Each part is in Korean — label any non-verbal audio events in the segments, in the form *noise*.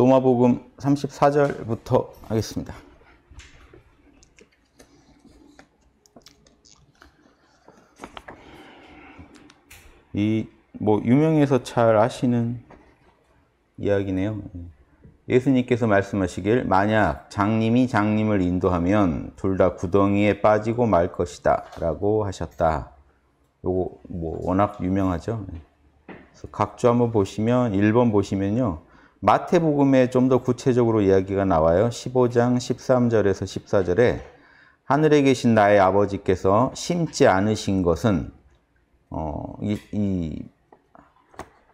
도마복음 34절부터 하겠습니다. 이 뭐 유명해서 잘 아시는 이야기네요. 예수님께서 말씀하시길 만약 장님이 장님을 인도하면 둘 다 구덩이에 빠지고 말 것이다라고 하셨다. 요거 뭐 워낙 유명하죠. 각주 한번 보시면 1번 보시면요. 마태복음에 좀 더 구체적으로 이야기가 나와요. 15장 13절에서 14절에 하늘에 계신 나의 아버지께서 심지 않으신 것은 어, 이, 이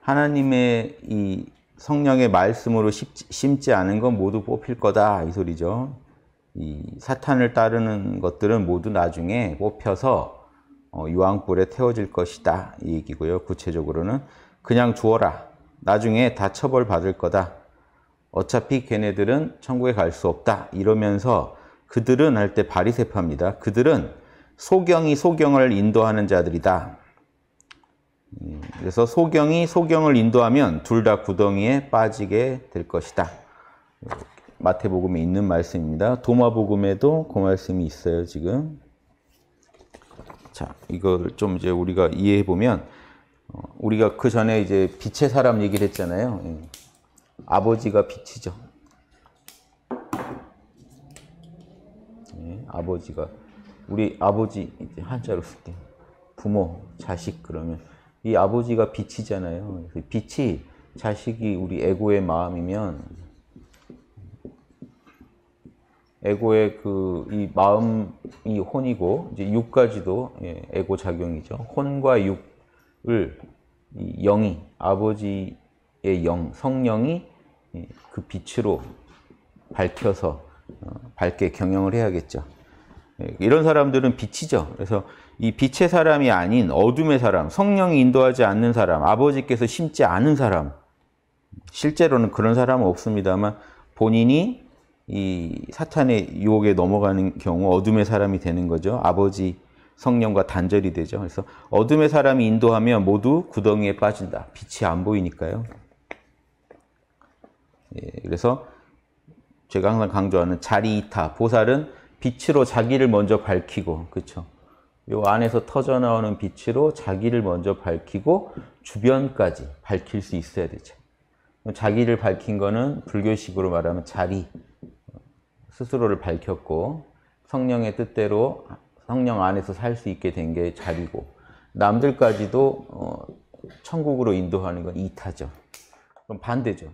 하나님의 이 성령의 말씀으로 심지 않은 건 모두 뽑힐 거다 이 소리죠. 이 사탄을 따르는 것들은 모두 나중에 뽑혀서 유황불에 어, 태워질 것이다 이 얘기고요. 구체적으로는 그냥 주어라 나중에 다 처벌받을 거다. 어차피 걔네들은 천국에 갈 수 없다. 이러면서 그들은 할 때 바리세파입니다. 그들은 소경이 소경을 인도하는 자들이다. 음, 그래서 소경이 소경을 인도하면 둘 다 구덩이에 빠지게 될 것이다. 마태복음에 있는 말씀입니다. 도마복음에도 그 말씀이 있어요, 지금. 자, 이걸 좀 이제 우리가 이해해 보면 우리가 그 전에 이제 빛의 사람 얘기를 했잖아요. 예. 아버지가 빛이죠. 예, 아버지가 우리 아버지 이제 한자로 쓸게 부모, 자식 그러면 이 아버지가 빛이잖아요. 그 빛이 자식이 우리 에고의 마음이면 에고의 그 이 마음이 혼이고 이제 육까지도 예, 에고 작용이죠. 혼과 육을 영이 아버지의 영 성령이 그 빛으로 밝혀서 어, 밝게 경영을 해야겠죠. 예, 이런 사람들은 빛이죠. 그래서 이 빛의 사람이 아닌 어둠의 사람, 성령이 인도하지 않는 사람, 아버지께서 심지 않은 사람. 실제로는 그런 사람은 없습니다만 본인이 이 사탄의 유혹에 넘어가는 경우 어둠의 사람이 되는 거죠. 아버지 성령과 단절이 되죠. 그래서 어둠의 사람이 인도하면 모두 구덩이에 빠진다. 빛이 안 보이니까요. 예, 그래서 제가 항상 강조하는 자리이타 보살은 빛으로 자기를 먼저 밝히고 그렇죠. 요 안에서 터져 나오는 빛으로 자기를 먼저 밝히고 주변까지 밝힐 수 있어야 되죠. 자기를 밝힌 거는 불교식으로 말하면 자리 스스로를 밝혔고 성령의 뜻대로 성령 안에서 살 수 있게 된 게 자비고 남들까지도 어, 천국으로 인도하는 건 이타죠. 그럼 반대죠.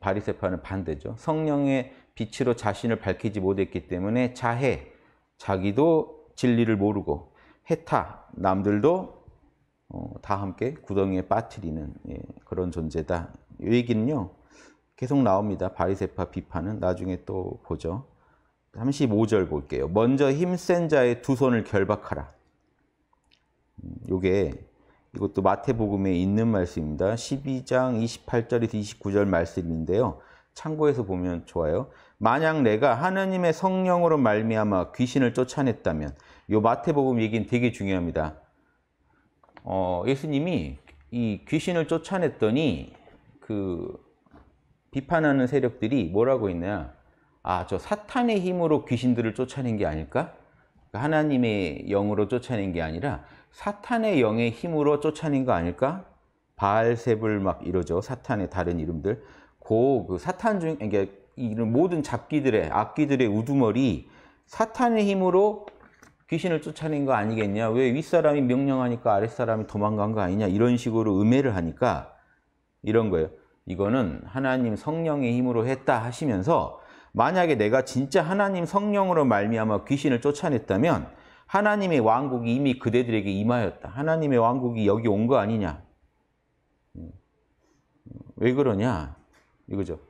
바리새파는 반대죠. 성령의 빛으로 자신을 밝히지 못했기 때문에 자해, 자기도 진리를 모르고 해타, 남들도 어, 다 함께 구덩이에 빠뜨리는 예, 그런 존재다. 이 얘기는요. 계속 나옵니다. 바리새파 비판은 나중에 또 보죠. 35절 볼게요. 먼저 힘센 자의 두 손을 결박하라. 음, 요게 이것도 마태복음에 있는 말씀입니다. 12장 28절에서 29절 말씀인데요. 참고해서 보면 좋아요. 만약 내가 하나님의 성령으로 말미암아 귀신을 쫓아냈다면 요 마태복음 얘기는 되게 중요합니다. 어, 예수님이 이 귀신을 쫓아냈더니 그 비판하는 세력들이 뭐라고 있냐 아, 저 사탄의 힘으로 귀신들을 쫓아낸 게 아닐까? 그러니까 하나님의 영으로 쫓아낸 게 아니라 사탄의 영의 힘으로 쫓아낸 거 아닐까? 바알세불 막 이러죠. 사탄의 다른 이름들. 고, 그 사탄 중, 그러 그러니까 이런 모든 잡기들의, 악기들의 우두머리 사탄의 힘으로 귀신을 쫓아낸 거 아니겠냐? 왜 윗사람이 명령하니까 아랫사람이 도망간 거 아니냐? 이런 식으로 음해를 하니까 이런 거예요. 이거는 하나님 성령의 힘으로 했다 하시면서 만약에 내가 진짜 하나님 성령으로 말미암아 귀신을 쫓아냈다면 하나님의 왕국이 이미 그대들에게 임하였다. 하나님의 왕국이 여기 온 거 아니냐. 왜 그러냐? 이거죠.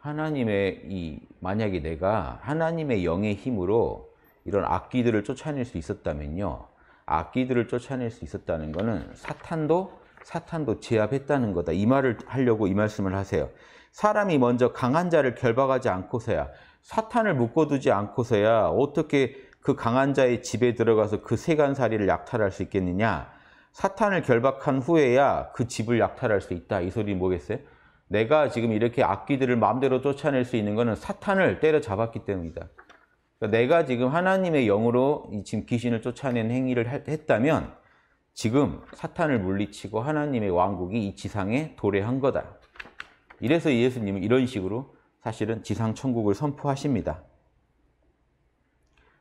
하나님의 이 만약에 내가 하나님의 영의 힘으로 이런 악기들을 쫓아낼 수 있었다면요. 악기들을 쫓아낼 수 있었다는 것은 사탄도 사탄도 제압했다는 거다. 이 말을 하려고 이 말씀을 하세요. 사람이 먼저 강한 자를 결박하지 않고서야 사탄을 묶어두지 않고서야 어떻게 그 강한 자의 집에 들어가서 그 세간살이를 약탈할 수 있겠느냐? 사탄을 결박한 후에야 그 집을 약탈할 수 있다. 이 소리 뭐겠어요? 내가 지금 이렇게 악귀들을 마음대로 쫓아낼 수 있는 것은 사탄을 때려잡았기 때문이다. 그러니까 내가 지금 하나님의 영으로 지금 귀신을 쫓아낸 행위를 했다면 지금 사탄을 물리치고 하나님의 왕국이 이 지상에 도래한 거다. 이래서 예수님은 이런 식으로 사실은 지상 천국을 선포하십니다.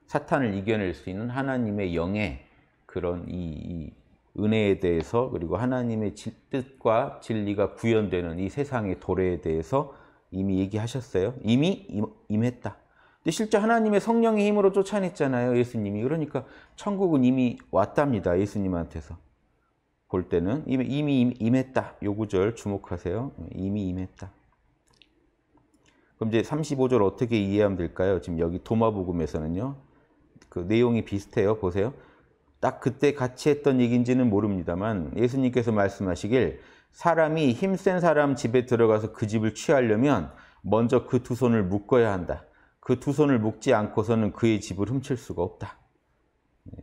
사탄을 이겨낼 수 있는 하나님의 영의 그런 이, 이 은혜에 대해서 그리고 하나님의 뜻과 진리가 구현되는 이 세상의 도래에 대해서 이미 얘기하셨어요. 이미 임, 임했다. 근데 실제 하나님의 성령의 힘으로 쫓아냈잖아요. 예수님이. 그러니까 천국은 이미 왔답니다. 예수님한테서. 볼 때는 이미, 이미 임했다. 요 구절 주목하세요. 이미 임했다. 그럼 이제 35절 어떻게 이해하면 될까요? 지금 여기 도마복음에서는요. 그 내용이 비슷해요. 보세요. 딱 그때 같이 했던 얘기인지는 모릅니다만 예수님께서 말씀하시길 사람이 힘센 사람 집에 들어가서 그 집을 취하려면 먼저 그 두 손을 묶어야 한다. 그두 손을 묶지 않고서는 그의 집을 훔칠 수가 없다. 네.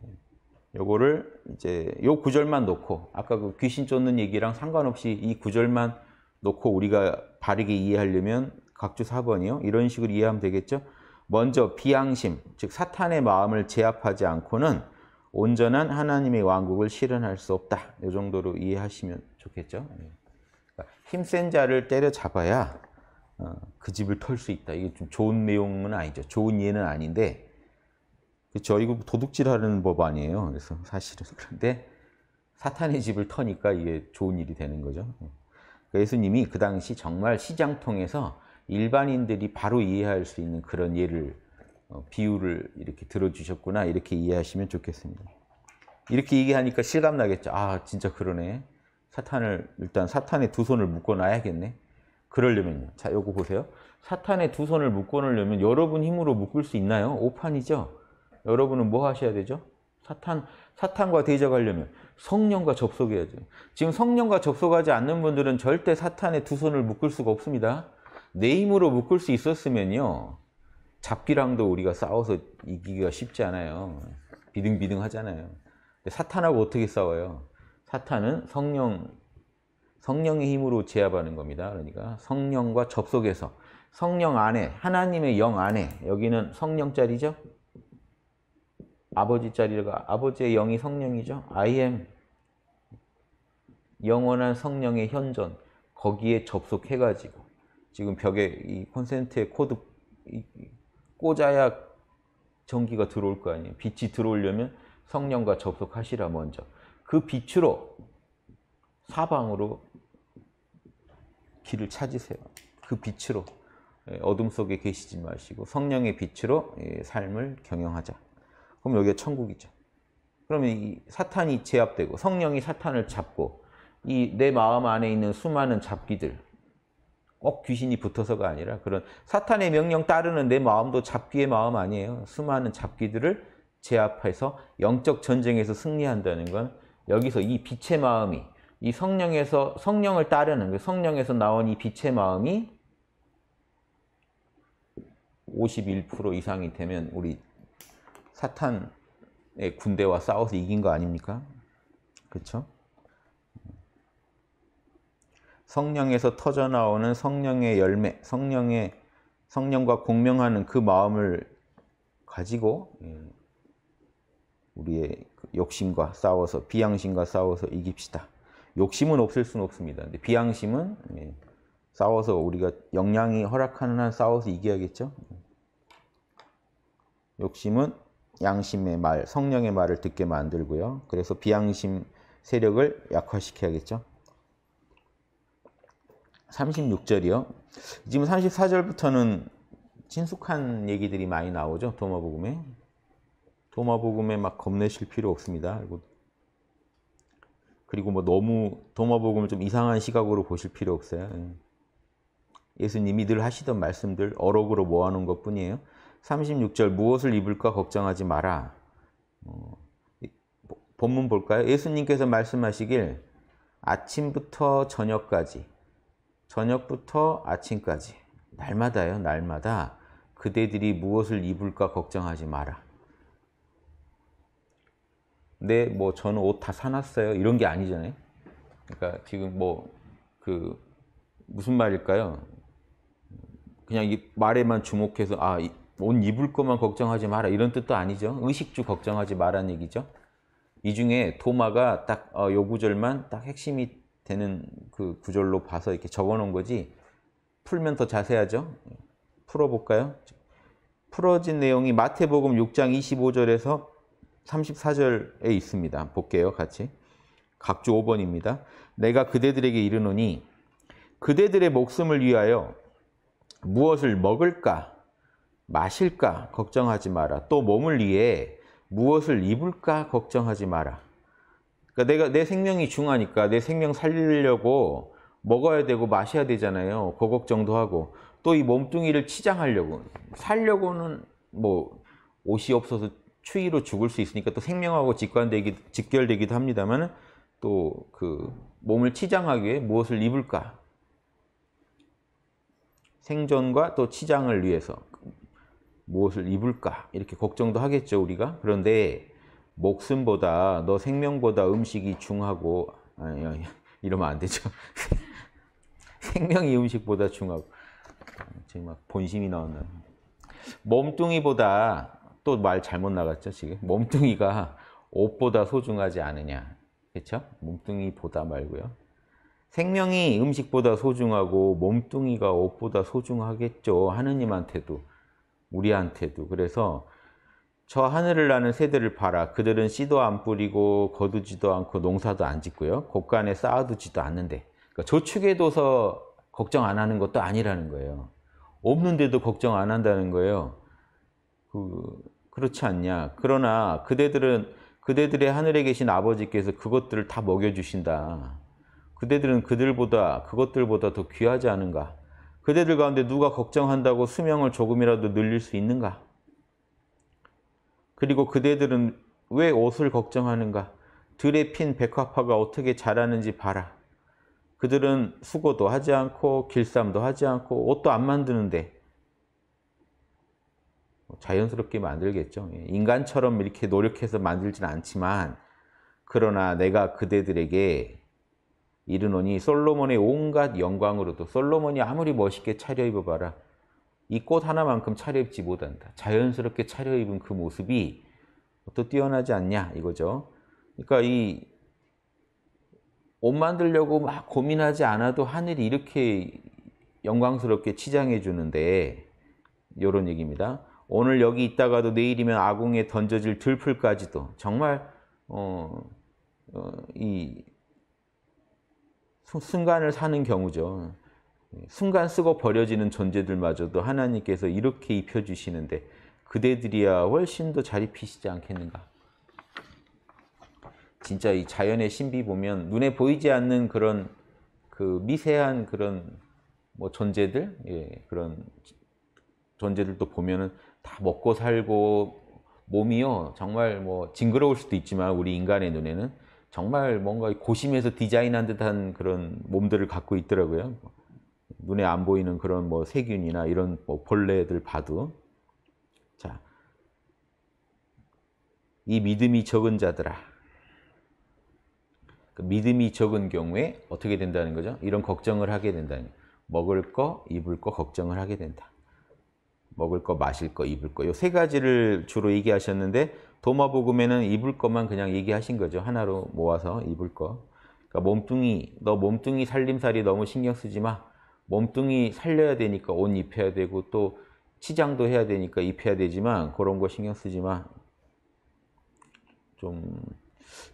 요거를 이제 요 구절만 놓고 아까 그 귀신 쫓는 얘기랑 상관없이 이 구절만 놓고 우리가 바르게 이해하려면 각주 4번이요. 이런 식으로 이해하면 되겠죠. 먼저 비양심, 즉 사탄의 마음을 제압하지 않고는 온전한 하나님의 왕국을 실현할 수 없다. 이 정도로 이해하시면 좋겠죠. 네. 그러니까 힘센 자를 때려잡아야 어, 그 집을 털 수 있다. 이게 좀 좋은 내용은 아니죠. 좋은 예는 아닌데 그렇죠. 이거 도둑질하는 법 아니에요. 그래서 사실은 *laughs* 그런데 사탄의 집을 터니까 이게 좋은 일이 되는 거죠. 음. 그 예수님이 그 당시 정말 시장 통해서 일반인들이 바로 이해할 수 있는 그런 예를 어, 비유를 이렇게 들어주셨구나 이렇게 이해하시면 좋겠습니다. 이렇게 얘기하니까 실감나겠죠. 아 진짜 그러네. 사탄을 일단 사탄의 두 손을 묶어 놔야겠네. 그러려면요. 자, 요거 보세요. 사탄의 두 손을 묶어 놓으려면 여러분 힘으로 묶을 수 있나요? 오판이죠. 여러분은 뭐 하셔야 되죠? 사탄, 사탄과 대적하려면 성령과 접속해야죠. 지금 성령과 접속하지 않는 분들은 절대 사탄의 두 손을 묶을 수가 없습니다. 내 힘으로 묶을 수 있었으면요. 잡기랑도 우리가 싸워서 이기기가 쉽지 않아요. 비등비등 하잖아요. 사탄하고 어떻게 싸워요? 사탄은 성령 성령의 힘으로 제압하는 겁니다. 그러니까 성령과 접속해서 성령 안에 하나님의 영 안에 여기는 성령 자리죠. 아버지 자리가 아버지의 영이 성령이죠. I am 영원한 성령의 현존 거기에 접속해가지고 지금 벽에 이 콘센트의 코드 꽂아야 전기가 들어올 거 아니에요. 빛이 들어오려면 성령과 접속하시라 먼저 그 빛으로 사방으로 길을 찾으세요. 그 빛으로 예, 어둠 속에 계시지 마시고 성령의 빛으로 예, 삶을 경영하자. 그럼 여기가 천국이죠. 그러면 이 사탄이 제압되고 성령이 사탄을 잡고 이 내 마음 안에 있는 수많은 잡기들 꼭 귀신이 붙어서가 아니라 그런 사탄의 명령 따르는 내 마음도 잡기의 마음 아니에요. 수많은 잡기들을 제압해서 영적 전쟁에서 승리한다는 건 여기서 이 빛의 마음이 이 성령에서 성령을 따르는 그 성령에서 나온 이 빛의 마음이 51% 이상이 되면 우리 사탄의 군대와 싸워서 이긴 거 아닙니까? 그렇죠? 성령에서 터져 나오는 성령의 열매, 성령의 성령과 공명하는 그 마음을 가지고 예, 우리의 그 욕심과 싸워서 비양심과 싸워서 이깁시다. 욕심은 없을 수는 없습니다. 근데 비양심은 예, 싸워서 우리가 역량이 허락하는 한 싸워서 이겨야겠죠. 욕심은 양심의 말, 성령의 말을 듣게 만들고요. 그래서 비양심 세력을 약화시켜야겠죠. 36절이요. 지금 34절부터는 친숙한 얘기들이 많이 나오죠. 도마복음에. 도마복음에 막 겁내실 필요 없습니다. 그리고 그리고 뭐 너무 도마복음을 좀 이상한 시각으로 보실 필요 없어요. 예. 예수님이 늘 하시던 말씀들 어록으로 모아놓은 것 뿐이에요. 36절 무엇을 입을까 걱정하지 마라. 어, 뭐, 본문 볼까요? 예수님께서 말씀하시길 아침부터 저녁까지 저녁부터 아침까지 날마다요 날마다 그대들이 무엇을 입을까 걱정하지 마라. 네, 뭐 저는 옷 다 사놨어요. 이런 게 아니잖아요. 그러니까 지금 뭐 그 무슨 말일까요? 그냥 이 말에만 주목해서 아, 옷 입을 것만 걱정하지 마라 이런 뜻도 아니죠. 의식주 걱정하지 마라는 얘기죠. 이 중에 도마가 딱요 어, 구절만 딱 핵심이 되는 그 구절로 봐서 이렇게 적어놓은 거지 풀면 더 자세하죠. 풀어볼까요? 풀어진 내용이 마태복음 6장 25절에서 34절에 있습니다. 볼게요, 같이. 각주 5번입니다. 내가 그대들에게 이르노니 그대들의 목숨을 위하여 무엇을 먹을까, 마실까 걱정하지 마라. 또 몸을 위해 무엇을 입을까 걱정하지 마라. 그러니까 내가 내 생명이 중하니까 내 생명 살리려고 먹어야 되고 마셔야 되잖아요. 그 걱정도 하고 또 이 몸뚱이를 치장하려고 살려고는 뭐 옷이 없어서 추위로 죽을 수 있으니까 또 생명하고 직관되기, 직결되기도 합니다만 또 그 몸을 치장하기 위해 무엇을 입을까? 생존과 또 치장을 위해서 무엇을 입을까? 이렇게 걱정도 하겠죠, 우리가. 그런데 목숨보다 너 생명보다 음식이 중하고 아니, 아니 이러면 안 되죠. *laughs* 생명이 음식보다 중하고 지금 막 본심이 나왔나 몸뚱이보다 또말 잘못 나갔죠 지금 몸뚱이가 옷보다 소중하지 않으냐 그렇죠? 몸뚱이보다 말고요 생명이 음식보다 소중하고 몸뚱이가 옷보다 소중하겠죠 하느님한테도 우리한테도 그래서 저 하늘을 나는 새들을 봐라 그들은 씨도 안 뿌리고 거두지도 않고 농사도 안 짓고요 곳간에 쌓아두지도 않는데 그러니까 저축에둬서 걱정 안 하는 것도 아니라는 거예요 없는데도 걱정 안 한다는 거예요 그 그렇지 않냐. 그러나 그대들은 그대들의 하늘에 계신 아버지께서 그것들을 다 먹여 주신다. 그대들은 그들보다 그것들보다 더 귀하지 않은가? 그대들 가운데 누가 걱정한다고 수명을 조금이라도 늘릴 수 있는가? 그리고 그대들은 왜 옷을 걱정하는가? 들에 핀 백화파가 어떻게 자라는지 봐라. 그들은 수고도 하지 않고 길쌈도 하지 않고 옷도 안 만드는데 뭐 자연스럽게 만들겠죠. 예, 인간처럼 이렇게 노력해서 만들진 않지만 그러나 내가 그대들에게 이르노니 솔로몬의 온갖 영광으로도 솔로몬이 아무리 멋있게 차려입어봐라 이 꽃 하나만큼 차려입지 못한다. 자연스럽게 차려입은 그 모습이 또 뛰어나지 않냐 이거죠. 그러니까 이 옷 만들려고 막 고민하지 않아도 하늘이 이렇게 영광스럽게 치장해 주는데 이런 얘기입니다. 오늘 여기 있다가도 내일이면 아궁에 던져질 들풀까지도 정말 어, 어, 순간을 사는 경우죠. 순간 쓰고 버려지는 존재들마저도 하나님께서 이렇게 입혀주시는데 그대들이야 훨씬 더 잘 입히시지 않겠는가. 진짜 이 자연의 신비 보면 눈에 보이지 않는 그런 그 미세한 그런 뭐 존재들, 예, 그런 존재들도 보면은 다 먹고 살고 몸이요 정말 뭐 징그러울 수도 있지만 우리 인간의 눈에는 정말 뭔가 고심해서 디자인한 듯한 그런 몸들을 갖고 있더라고요. 눈에 안 보이는 그런 뭐 세균이나 이런 뭐 벌레들 봐도 자, 이 믿음이 적은 자들아 그 믿음이 적은 경우에 어떻게 된다는 거죠? 이런 걱정을 하게 된다는 거예요. 먹을 거, 입을 거 걱정을 하게 된다. 먹을 거, 마실 거, 입을 거. 요 세 가지를 주로 얘기하셨는데 도마복음에는 입을 것만 그냥 얘기하신 거죠. 하나로 모아서 입을 거. 그러니까 몸뚱이, 너 몸뚱이 살림살이 너무 신경 쓰지 마. 몸뚱이 살려야 되니까 옷 입혀야 되고 또 치장도 해야 되니까 입혀야 되지만 그런 거 신경 쓰지 마. 좀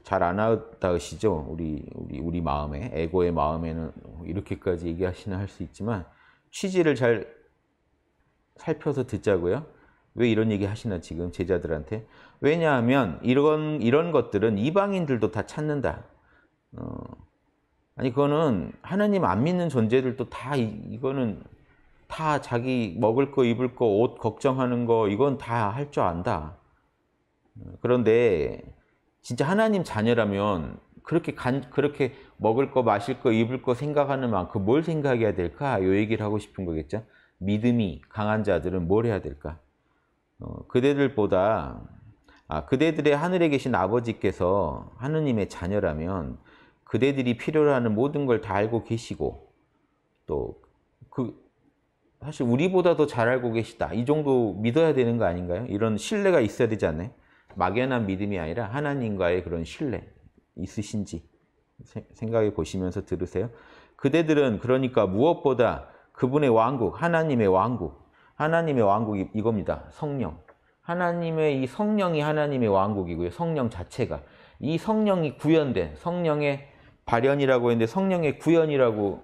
잘 안 하다시죠 우리 우리 우리 마음에 에고의 마음에는 이렇게까지 얘기하시나 할 수 있지만 취지를 잘 살펴서 듣자고요. 왜 이런 얘기 하시나 지금 제자들한테? 왜냐하면 이런 이런 것들은 이방인들도 다 찾는다. 어, 아니 그거는 하나님 안 믿는 존재들도 다 이, 이거는 다 자기 먹을 거 입을 거 옷 걱정하는 거 이건 다 할 줄 안다. 그런데 진짜 하나님 자녀라면 그렇게 간 그렇게 먹을 거 마실 거 입을 거 생각하는 만큼 뭘 생각해야 될까? 요 얘기를 하고 싶은 거겠죠. 믿음이 강한 자들은 뭘 해야 될까? 어, 그대들보다 아, 그대들의 하늘에 계신 아버지께서 하느님의 자녀라면 그대들이 필요로 하는 모든 걸 다 알고 계시고 또 그 사실 우리보다 더 잘 알고 계시다. 이 정도 믿어야 되는 거 아닌가요? 이런 신뢰가 있어야 되지 않나요? 막연한 믿음이 아니라 하나님과의 그런 신뢰 있으신지 생각해 보시면서 들으세요. 그대들은 그러니까 무엇보다 그분의 왕국, 하나님의 왕국. 하나님의 왕국이 이겁니다. 성령. 하나님의 이 성령이 하나님의 왕국이고요. 성령 자체가. 이 성령이 구현된, 성령의 발현이라고 했는데 성령의 구현이라고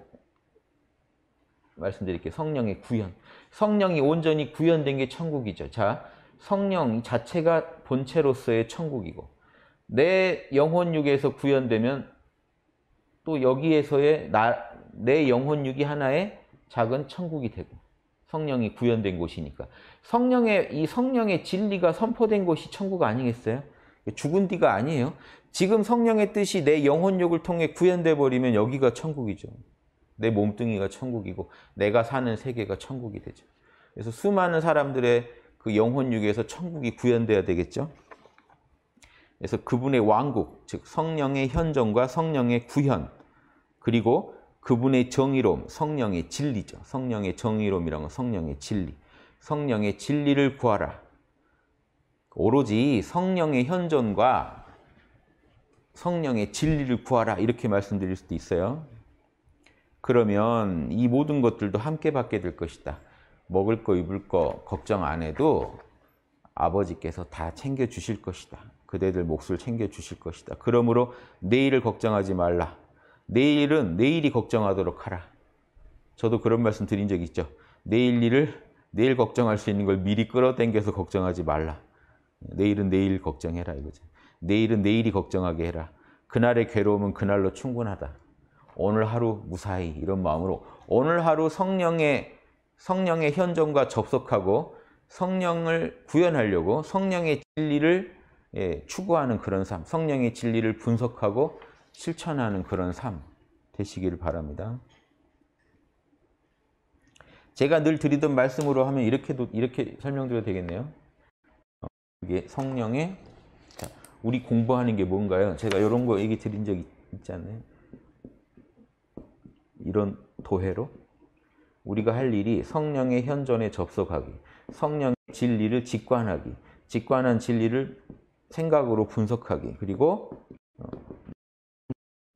말씀드릴게요. 성령의 구현. 성령이 온전히 구현된 게 천국이죠. 자, 성령 자체가 본체로서의 천국이고 내 영혼육에서 구현되면 또 여기에서의 나, 내 영혼육이 하나의 작은 천국이 되고 성령이 구현된 곳이니까 성령의 이 성령의 진리가 선포된 곳이 천국 아니겠어요? 죽은 뒤가 아니에요. 지금 성령의 뜻이 내영혼욕을 통해 구현돼 버리면 여기가 천국이죠. 내 몸뚱이가 천국이고 내가 사는 세계가 천국이 되죠. 그래서 수많은 사람들의 그 영혼육에서 천국이 구현되어야 되겠죠. 그래서 그분의 왕국, 즉 성령의 현존과 성령의 구현, 그리고 그분의 정의로움, 성령의 진리죠. 성령의 정의로움이란 건 성령의 진리. 성령의 진리를 구하라. 오로지 성령의 현존과 성령의 진리를 구하라. 이렇게 말씀드릴 수도 있어요. 그러면 이 모든 것들도 함께 받게 될 것이다. 먹을 거, 입을 거 걱정 안 해도 아버지께서 다 챙겨 주실 것이다. 그대들 몫을 챙겨 주실 것이다. 그러므로 내일을 걱정하지 말라. 내일은 내일이 걱정하도록 하라. 저도 그런 말씀 드린 적 있죠. 내일 일을 내일 걱정할 수 있는 걸 미리 끌어당겨서 걱정하지 말라. 내일은 내일 걱정해라 이거죠. 내일은 내일이 걱정하게 해라. 그날의 괴로움은 그날로 충분하다. 오늘 하루 무사히 이런 마음으로 오늘 하루 성령의 성령의 현존과 접속하고 성령을 구현하려고 성령의 진리를 예, 추구하는 그런 삶, 성령의 진리를 분석하고 실천하는 그런 삶 되시기를 바랍니다. 제가 늘 드리던 말씀으로 하면 이렇게도 이렇게 설명드려도 되겠네요. 어, 이게 성령의 자, 우리 공부하는 게 뭔가요? 제가 이런 거 얘기 드린 적 있, 지 않나요? 이런 도해로 우리가 할 일이 성령의 현존에 접속하기, 성령의 진리를 직관하기, 직관한 진리를 생각으로 분석하기, 그리고 어,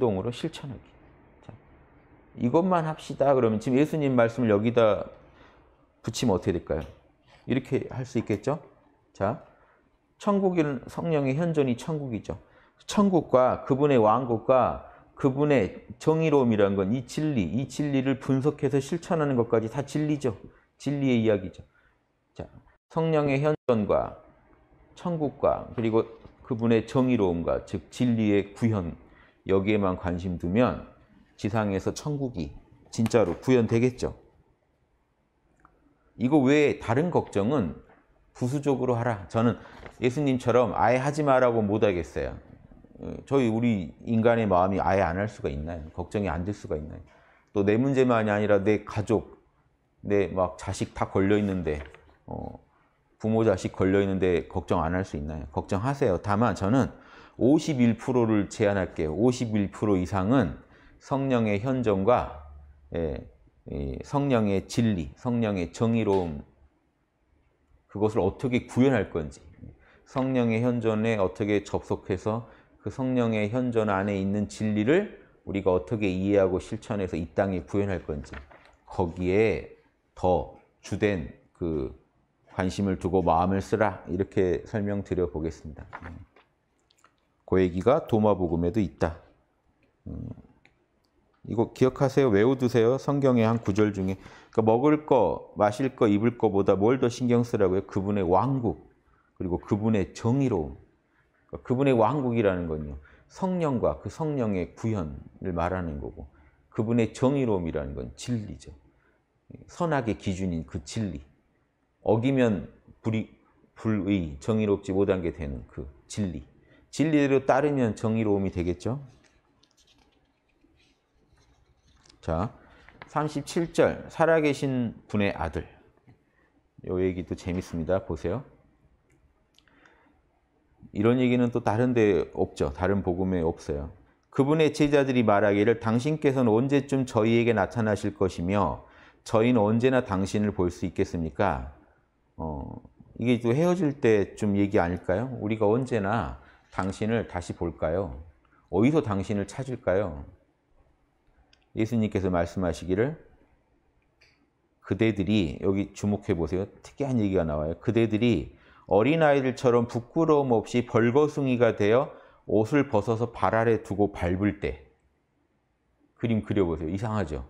행동으로 실천하기. 자, 이것만 합시다. 그러면 지금 예수님 말씀을 여기다 붙이면 어떻게 될까요? 이렇게 할 수 있겠죠? 자, 천국은 성령의 현존이 천국이죠. 천국과 그분의 왕국과 그분의 정의로움이라는 건 이 진리, 이 진리를 분석해서 실천하는 것까지 다 진리죠. 진리의 이야기죠. 자, 성령의 현존과 천국과 그리고 그분의 정의로움과 즉 진리의 구현 여기에만 관심 두면 지상에서 천국이 진짜로 구현되겠죠. 이거 외에 다른 걱정은 부수적으로 하라. 저는 예수님처럼 아예 하지 마라고 못하겠어요. 저희 우리 인간의 마음이 아예 안 할 수가 있나요? 걱정이 안 될 수가 있나요? 또 내 문제만이 아니라 내 가족, 내 막 자식 다 걸려 있는데 어, 부모 자식 걸려 있는데 걱정 안 할 수 있나요? 걱정하세요. 다만 저는 51%를 제한할게요. 51% 이상은 성령의 현존과 예, 성령의 진리, 성령의 정의로움 그것을 어떻게 구현할 건지 성령의 현존에 어떻게 접속해서 그 성령의 현존 안에 있는 진리를 우리가 어떻게 이해하고 실천해서 이 땅에 구현할 건지 거기에 더 주된 그 관심을 두고 마음을 쓰라 이렇게 설명드려 보겠습니다. 그 얘기가 도마복음에도 있다. 음, 이거 기억하세요. 외워두세요. 성경의 한 구절 중에. 그러니까 먹을 거, 마실 거, 입을 거보다 뭘 더 신경 쓰라고요? 그분의 왕국, 그리고 그분의 정의로움. 그러니까 그분의 왕국이라는 건요. 성령과 그 성령의 구현을 말하는 거고 그분의 정의로움이라는 건 진리죠. 선악의 기준인 그 진리. 어기면 불의, 정의롭지 못한 게 되는 그 진리. 진리대로 따르면 정의로움이 되겠죠. 자, 37절 살아계신 분의 아들 요 얘기도 재밌습니다. 보세요. 이런 얘기는 또 다른 데 없죠. 다른 복음에 없어요. 그분의 제자들이 말하기를 당신께서는 언제쯤 저희에게 나타나실 것이며 저희는 언제나 당신을 볼 수 있겠습니까? 어, 이게 또 헤어질 때 좀 얘기 아닐까요? 우리가 언제나 당신을 다시 볼까요? 어디서 당신을 찾을까요? 예수님께서 말씀하시기를 그대들이 여기 주목해 보세요. 특이한 얘기가 나와요. 그대들이 어린아이들처럼 부끄러움 없이 벌거숭이가 되어 옷을 벗어서 발 아래 두고 밟을 때 그림 그려보세요. 이상하죠?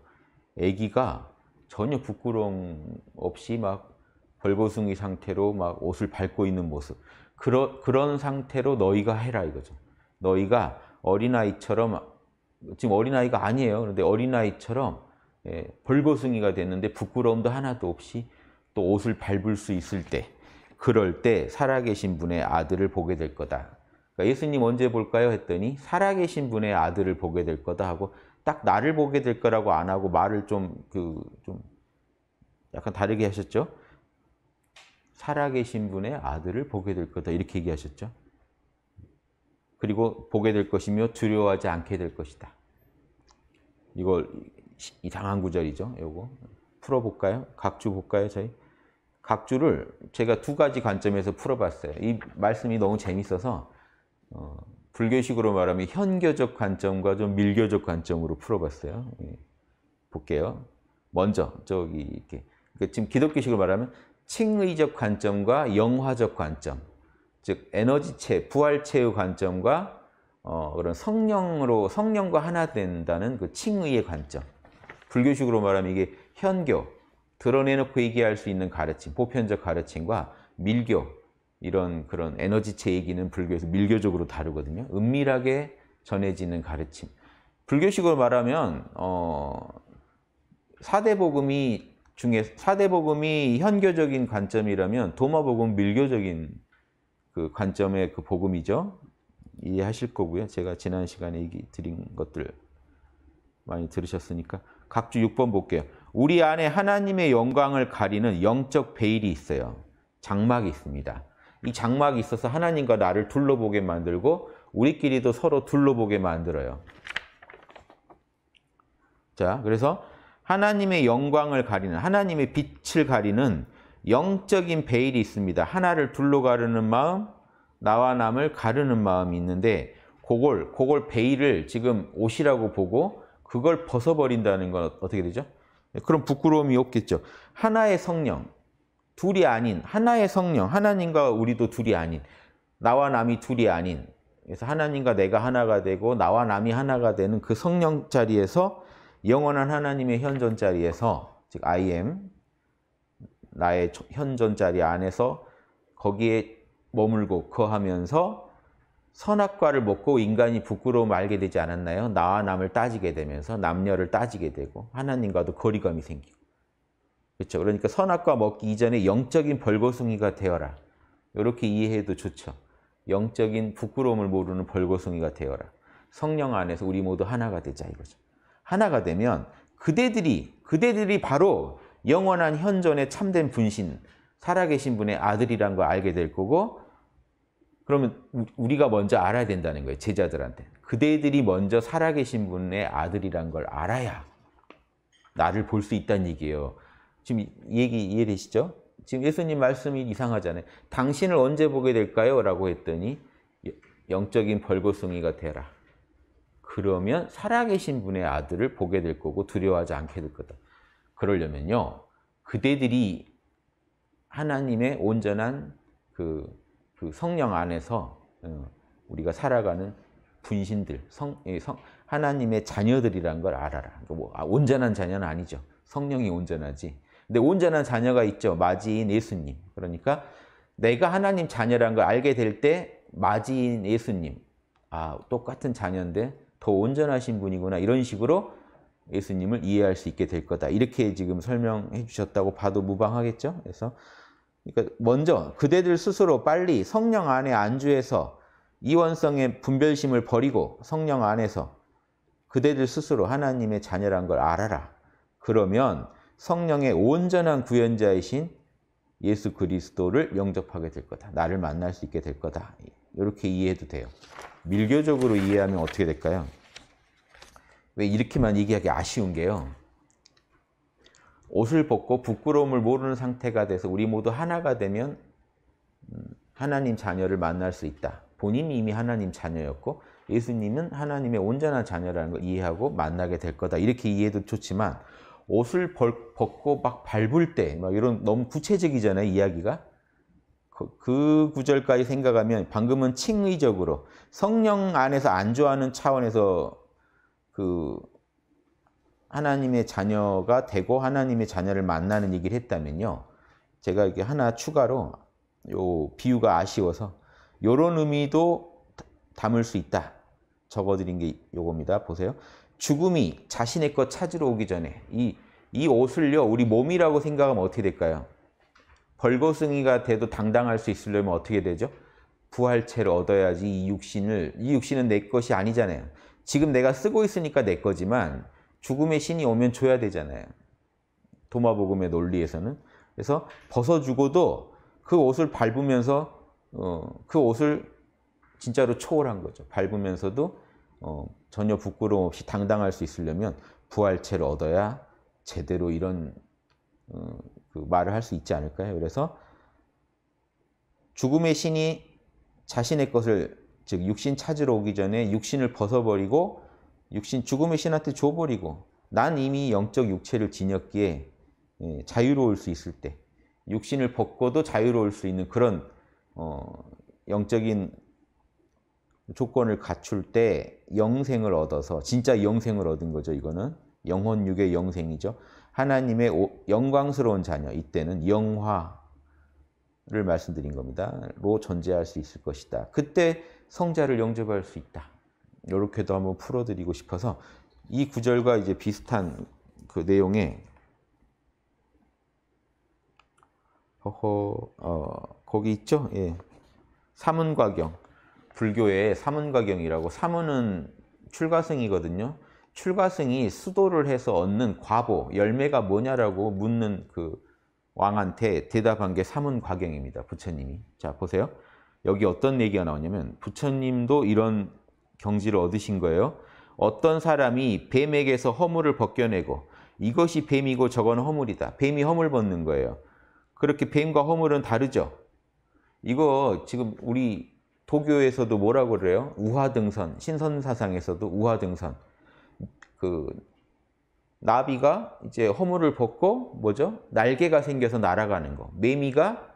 아기가 전혀 부끄러움 없이 막 벌거숭이 상태로 막 옷을 밟고 있는 모습 그러, 그런 상태로 너희가 해라 이거죠. 너희가 어린아이처럼 지금 어린아이가 아니에요. 그런데 어린아이처럼 예, 벌거숭이가 됐는데 부끄러움도 하나도 없이 또 옷을 밟을 수 있을 때 그럴 때 살아계신 분의 아들을 보게 될 거다. 그러니까 예수님 언제 볼까요? 했더니 살아계신 분의 아들을 보게 될 거다 하고 딱 나를 보게 될 거라고 안 하고 말을 좀 그좀 그, 좀 약간 다르게 하셨죠? 살아계신 분의 아들을 보게 될 거다 이렇게 얘기하셨죠. 그리고 보게 될 것이며 두려워하지 않게 될 것이다. 이걸 이상한 구절이죠. 요거 풀어볼까요? 각주 볼까요, 저희? 각주를 제가 두 가지 관점에서 풀어봤어요. 이 말씀이 너무 재밌어서 어, 불교식으로 말하면 현교적 관점과 좀 밀교적 관점으로 풀어봤어요. 예. 볼게요. 먼저 저기 이렇게 그러니까 지금 기독교식으로 말하면 칭의적 관점과 영화적 관점, 즉 에너지체, 부활체의 관점과 어, 그런 성령으로 성령과 하나 된다는 그 칭의의 관점. 불교식으로 말하면 이게 현교, 드러내놓고 얘기할 수 있는 가르침, 보편적 가르침과 밀교 이런 그런 에너지체 얘기는 불교에서 밀교적으로 다르거든요 은밀하게 전해지는 가르침. 불교식으로 말하면 어, 사대복음이 중에 사대복음이 현교적인 관점이라면 도마복음 밀교적인 그 관점의 그 복음이죠. 이해하실 거고요. 제가 지난 시간에 드린 것들 많이 들으셨으니까 각주 6번 볼게요. 우리 안에 하나님의 영광을 가리는 영적 베일이 있어요. 장막이 있습니다. 이 장막이 있어서 하나님과 나를 둘러보게 만들고 우리끼리도 서로 둘러보게 만들어요. 자, 그래서 하나님의 영광을 가리는 하나님의 빛을 가리는 영적인 베일이 있습니다. 하나를 둘로 가르는 마음, 나와 남을 가르는 마음이 있는데 그걸 그걸 베일을 지금 옷이라고 보고 그걸 벗어버린다는 건 어떻게 되죠? 그럼 부끄러움이 없겠죠. 하나의 성령, 둘이 아닌 하나의 성령, 하나님과 우리도 둘이 아닌 나와 남이 둘이 아닌 그래서 하나님과 내가 하나가 되고 나와 남이 하나가 되는 그 성령 자리에서 영원한 하나님의 현존 자리에서 즉 I am 나의 현존 자리 안에서 거기에 머물고 거하면서 선악과를 먹고 인간이 부끄러움 을 알게 되지 않았나요? 나와 남을 따지게 되면서 남녀를 따지게 되고 하나님과도 거리감이 생기고 그렇죠? 그러니까 선악과 먹기 이전에 영적인 벌거숭이가 되어라 이렇게 이해해도 좋죠. 영적인 부끄러움을 모르는 벌거숭이가 되어라. 성령 안에서 우리 모두 하나가 되자 이거죠. 하나가 되면 그대들이 그대들이 바로 영원한 현존의 참된 분신 살아계신 분의 아들이란 걸 알게 될 거고 그러면 우리가 먼저 알아야 된다는 거예요. 제자들한테. 그대들이 먼저 살아계신 분의 아들이란 걸 알아야 나를 볼 수 있다는 얘기예요. 지금 얘기 이해되시죠? 지금 예수님 말씀이 이상하잖아요. 당신을 언제 보게 될까요? 라고 했더니 영적인 벌거숭이가 되라. 그러면 살아계신 분의 아들을 보게 될 거고 두려워하지 않게 될 거다. 그러려면요. 그대들이 하나님의 온전한 그, 그 성령 안에서 어, 우리가 살아가는 분신들, 성, 성, 하나님의 자녀들이란 걸 알아라. 그러니까 뭐, 아, 온전한 자녀는 아니죠. 성령이 온전하지. 근데 온전한 자녀가 있죠. 마지인 예수님. 그러니까 내가 하나님 자녀란 걸 알게 될 때 마지인 예수님. 아, 똑같은 자녀인데 더 온전하신 분이구나 이런 식으로 예수님을 이해할 수 있게 될 거다. 이렇게 지금 설명해 주셨다고 봐도 무방하겠죠? 그래서 그러니까 먼저 그대들 스스로 빨리 성령 안에 안주해서 이원성의 분별심을 버리고 성령 안에서 그대들 스스로 하나님의 자녀란 걸 알아라. 그러면 성령의 온전한 구현자이신 예수 그리스도를 영접하게 될 거다. 나를 만날 수 있게 될 거다. 이렇게 이해해도 돼요. 밀교적으로 이해하면 어떻게 될까요? 왜 이렇게만 얘기하기 아쉬운 게요. 옷을 벗고 부끄러움을 모르는 상태가 돼서 우리 모두 하나가 되면 음, 하나님 자녀를 만날 수 있다. 본인이 이미 하나님 자녀였고 예수님은 하나님의 온전한 자녀라는 걸 이해하고 만나게 될 거다. 이렇게 이해도 좋지만 옷을 벗고 막 밟을 때막 이런 너무 구체적이잖아요. 이야기가. 그, 그 구절까지 생각하면 방금은 칭의적으로 성령 안에서 안좋아하는 차원에서 그 하나님의 자녀가 되고 하나님의 자녀를 만나는 얘기를 했다면요. 제가 이게 하나 추가로 요 비유가 아쉬워서 요런 의미도 담을 수 있다. 적어드린 게 요겁니다. 보세요. 죽음이 자신의 것 찾으러 오기 전에 이, 이 옷을요, 우리 몸이라고 생각하면 어떻게 될까요? 벌거숭이가 돼도 당당할 수 있으려면 어떻게 되죠? 부활체를 얻어야지 이 육신을 이 육신은 내 것이 아니잖아요. 지금 내가 쓰고 있으니까 내 거지만 죽음의 신이 오면 줘야 되잖아요. 도마복음의 논리에서는 그래서 벗어 주고도 그 옷을 밟으면서 어, 그 옷을 진짜로 초월한 거죠. 밟으면서도 어, 전혀 부끄러움 없이 당당할 수 있으려면 부활체를 얻어야 제대로 이런 어, 그 말을 할 수 있지 않을까요? 그래서 죽음의 신이 자신의 것을 즉 육신 찾으러 오기 전에 육신을 벗어버리고 육신 죽음의 신한테 줘버리고 난 이미 영적 육체를 지녔기에 예, 자유로울 수 있을 때 육신을 벗고도 자유로울 수 있는 그런 어, 영적인 조건을 갖출 때 영생을 얻어서 진짜 영생을 얻은 거죠 이거는 영혼 육의 영생이죠 하나님의 영광스러운 자녀, 이때는 영화를 말씀드린 겁니다. 로 존재할 수 있을 것이다. 그때 성자를 영접할 수 있다. 이렇게도 한번 풀어드리고 싶어서 이 구절과 이제 비슷한 그 내용에 허허 어 거기 있죠? 예. 사문과경 불교의 사문과경이라고 사문은 출가생이거든요. 출가승이 수도를 해서 얻는 과보, 열매가 뭐냐라고 묻는 그 왕한테 대답한 게 삼은과경입니다. 부처님이. 자, 보세요. 여기 어떤 얘기가 나오냐면 부처님도 이런 경지를 얻으신 거예요. 어떤 사람이 뱀에게서 허물을 벗겨내고 이것이 뱀이고 저건 허물이다. 뱀이 허물 벗는 거예요. 그렇게 뱀과 허물은 다르죠. 이거 지금 우리 도교에서도 뭐라고 그래요? 우화등선, 신선사상에서도 우화등선. 그 나비가 이제 허물을 벗고 뭐죠? 날개가 생겨서 날아가는 거. 매미가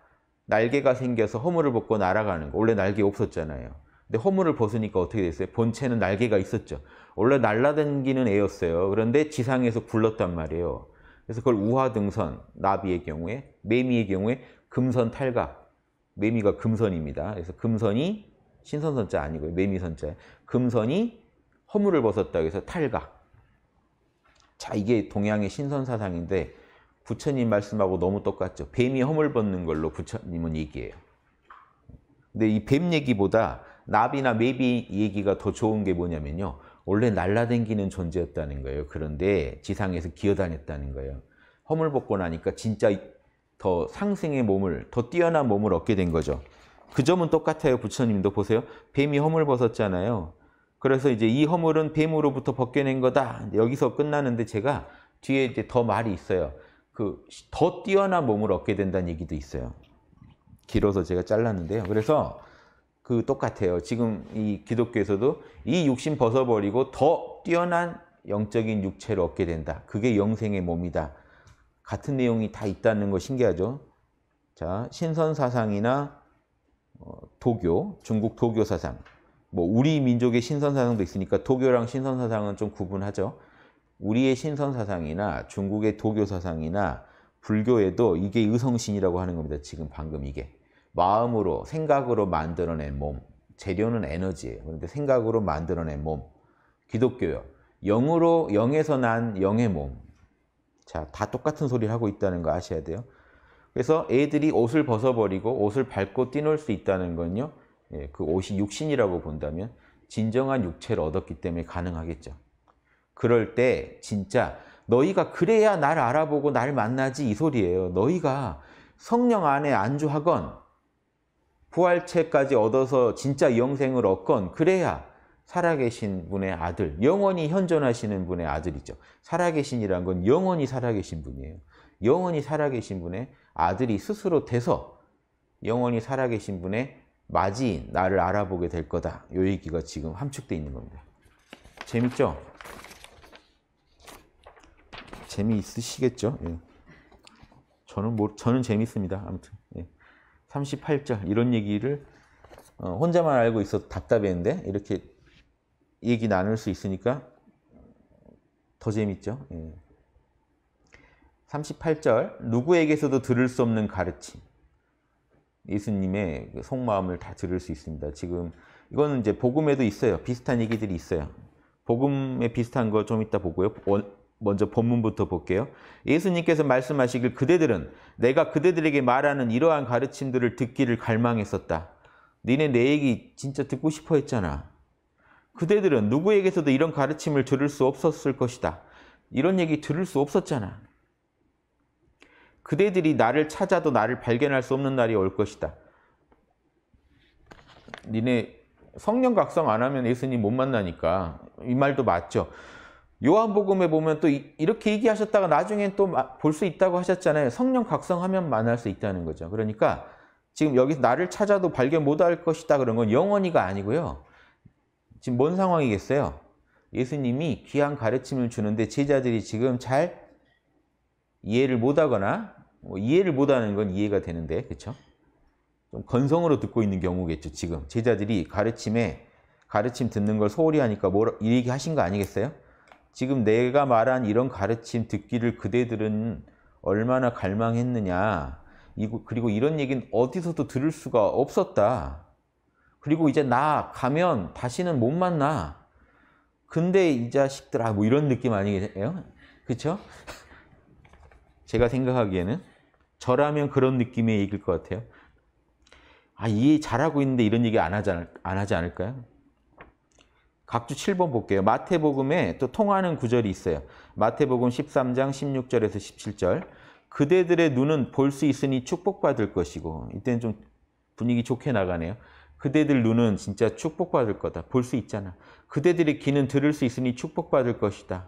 날개가 생겨서 허물을 벗고 날아가는 거. 원래 날개 없었잖아요. 근데 허물을 벗으니까 어떻게 됐어요? 본체는 날개가 있었죠. 원래 날라다니는 애였어요. 그런데 지상에서 굴렀단 말이에요. 그래서 그걸 우화등선 나비의 경우에, 매미의 경우에 금선 탈각. 매미가 금선입니다. 그래서 금선이 신선선자 아니고요. 매미선자. 금선이 허물을 벗었다. 그래서 탈각. 자, 이게 동양의 신선사상인데 부처님 말씀하고 너무 똑같죠. 뱀이 허물 벗는 걸로 부처님은 얘기해요. 근데 이 뱀 얘기보다 나비나 메비 얘기가 더 좋은 게 뭐냐면요. 원래 날라댕기는 존재였다는 거예요. 그런데 지상에서 기어다녔다는 거예요. 허물 벗고 나니까 진짜 더 상승의 몸을, 더 뛰어난 몸을 얻게 된 거죠. 그 점은 똑같아요. 부처님도 보세요. 뱀이 허물 벗었잖아요. 그래서 이제 이 허물은 뱀으로부터 벗겨낸 거다. 여기서 끝나는데 제가 뒤에 이제 더 말이 있어요. 그 더 뛰어난 몸을 얻게 된다는 얘기도 있어요. 길어서 제가 잘랐는데요. 그래서 그 똑같아요. 지금 이 기독교에서도 이 육신 벗어버리고 더 뛰어난 영적인 육체를 얻게 된다. 그게 영생의 몸이다. 같은 내용이 다 있다는 거 신기하죠? 자, 신선사상이나 어, 도교, 중국 도교 사상, 뭐 우리 민족의 신선사상도 있으니까 도교랑 신선사상은 좀 구분하죠. 우리의 신선사상이나 중국의 도교사상이나 불교에도 이게 의성신이라고 하는 겁니다. 지금 방금 이게. 마음으로, 생각으로 만들어낸 몸. 재료는 에너지예요. 그런데 생각으로 만들어낸 몸. 기독교요. 영으로, 영에서 난 영의 몸. 자, 다 똑같은 소리를 하고 있다는 거 아셔야 돼요. 그래서 애들이 옷을 벗어버리고 옷을 밟고 뛰놀 수 있다는 건요. 예, 그 옷이 육신이라고 본다면 진정한 육체를 얻었기 때문에 가능하겠죠. 그럴 때 진짜 너희가 그래야 날 알아보고 날 만나지 이 소리예요. 너희가 성령 안에 안주하건 부활체까지 얻어서 진짜 영생을 얻건 그래야 살아계신 분의 아들, 영원히 현존하시는 분의 아들이죠. 살아계신이란 건 영원히 살아계신 분이에요. 영원히 살아계신 분의 아들이 스스로 돼서 영원히 살아계신 분의 맞이 나를 알아보게 될 거다. 요 얘기가 지금 함축돼 있는 겁니다. 재밌죠? 재미있으시겠죠? 예. 저는 뭐 저는 재밌습니다. 아무튼 예. 38절 이런 얘기를 어, 혼자만 알고 있어서 답답했는데 이렇게 얘기 나눌 수 있으니까 더 재밌죠? 예. 38절 누구에게서도 들을 수 없는 가르침 예수님의 그 속마음을 다 들을 수 있습니다. 지금 이거는 이제 복음에도 있어요. 비슷한 얘기들이 있어요. 복음에 비슷한 거 좀 이따 보고요. 먼저 본문부터 볼게요. 예수님께서 말씀하시길 그대들은 내가 그대들에게 말하는 이러한 가르침들을 듣기를 갈망했었다. 니네 내 얘기 진짜 듣고 싶어 했잖아. 그대들은 누구에게서도 이런 가르침을 들을 수 없었을 것이다. 이런 얘기 들을 수 없었잖아. 그대들이 나를 찾아도 나를 발견할 수 없는 날이 올 것이다. 니네 성령 각성 안 하면 예수님 못 만나니까 이 말도 맞죠. 요한복음에 보면 또 이렇게 얘기하셨다가 나중엔 또 볼 수 있다고 하셨잖아요. 성령 각성하면 만날 수 있다는 거죠. 그러니까 지금 여기서 나를 찾아도 발견 못 할 것이다 그런 건 영원히가 아니고요. 지금 뭔 상황이겠어요? 예수님이 귀한 가르침을 주는데 제자들이 지금 잘 이해를 못하거나 뭐 이해를 못하는 건 이해가 되는데 그렇죠? 좀 건성으로 듣고 있는 경우겠죠 지금 제자들이 가르침에 가르침 듣는 걸 소홀히 하니까 뭐 얘기 하신 거 아니겠어요? 지금 내가 말한 이런 가르침 듣기를 그대들은 얼마나 갈망했느냐 그리고 이런 얘기는 어디서도 들을 수가 없었다 그리고 이제 나 가면 다시는 못 만나 근데 이 자식들아 뭐 이런 느낌 아니겠어요? 그렇죠? 제가 생각하기에는 저라면 그런 느낌의 얘기일 것 같아요. 아, 이해 잘하고 있는데 이런 얘기 안 하지, 않을, 안 하지 않을까요? 각주 7번 볼게요. 마태복음에 또 통하는 구절이 있어요. 마태복음 13장 16절에서 17절. 그대들의 눈은 볼 수 있으니 축복받을 것이고 이때는 좀 분위기 좋게 나가네요. 그대들 눈은 진짜 축복받을 거다. 볼 수 있잖아. 그대들의 귀는 들을 수 있으니 축복받을 것이다.